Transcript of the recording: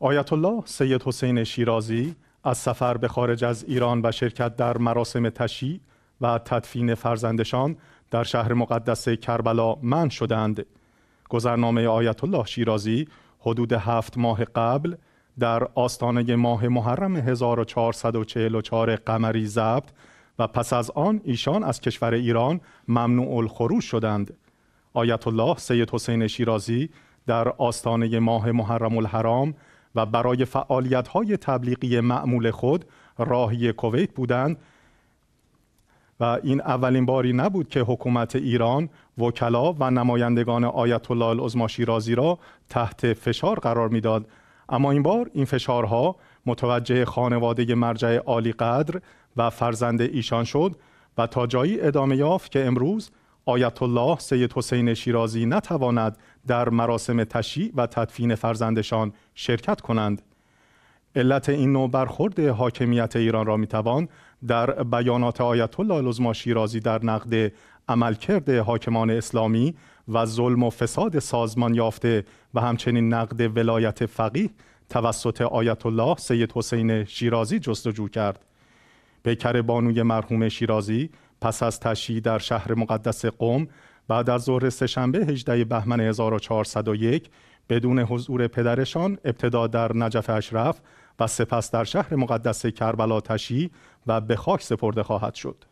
آیت الله سید حسین شیرازی از سفر به خارج از ایران و شرکت در مراسم تشییع و تدفین فرزندشان در شهر مقدس کربلا من شدند گذرنامه آیت الله شیرازی حدود هفت ماه قبل در آستانه ماه محرم 1444 قمری ضبط و پس از آن ایشان از کشور ایران ممنوع الخروج شدند آیت الله سید حسین شیرازی در آستانه ماه محرم الحرام و برای فعالیت‌های تبلیغی معمول خود راهی کویت بودند و این اولین باری نبود که حکومت ایران وکلا و نمایندگان آیت الله العظما شیرازی را تحت فشار قرار میداد اما این بار این فشارها متوجه خانواده مرجع عالی قدر و فرزند ایشان شد و تا جایی ادامه یافت که امروز آیت الله سید حسین شیرازی نتواند در مراسم تشییع و تدفین فرزندشان شرکت کنند علت این نوع برخورد حاکمیت ایران را میتوان در بیانات آیت الله لزما شیرازی در نقد عملکرد حاکمان اسلامی و ظلم و فساد سازمان یافته و همچنین نقد ولایت فقیه توسط آیت الله سید حسین شیرازی جستجو کرد پیکر بانوی مرحوم شیرازی پس از تشیی در شهر مقدس قوم، بعد از ظهر سهشنبه 18 بهمن 1401 بدون حضور پدرشان ابتدا در نجف اشرف و سپس در شهر مقدس کربلا تشی و به خاک سپرده خواهد شد